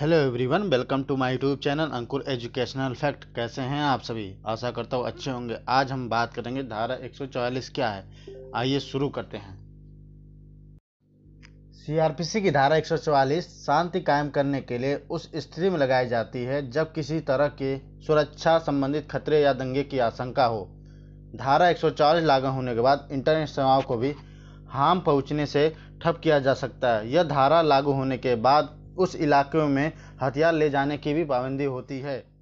hello everyone welcome to my YouTube channel Ankur educational fact कैसे हैं आप सभी आशा करता हूँ अच्छे होंगे आज हम बात करेंगे धारा 144 क्या है आइए शुरू करते हैं सीआरपीसी की धारा 144 शांति कायम करने के लिए उस स्थिति में लगाई जाती है जब किसी तरह के सुरक्षा संबंधित खतरे या दंगे की आशंका हो धारा एक लागू होने के बाद इंटरनेट सेवाओं को भी हार्म पहुँचने से ठप किया जा सकता है यह धारा लागू होने के बाद उस इलाके में हथियार ले जाने की भी पाबंदी होती है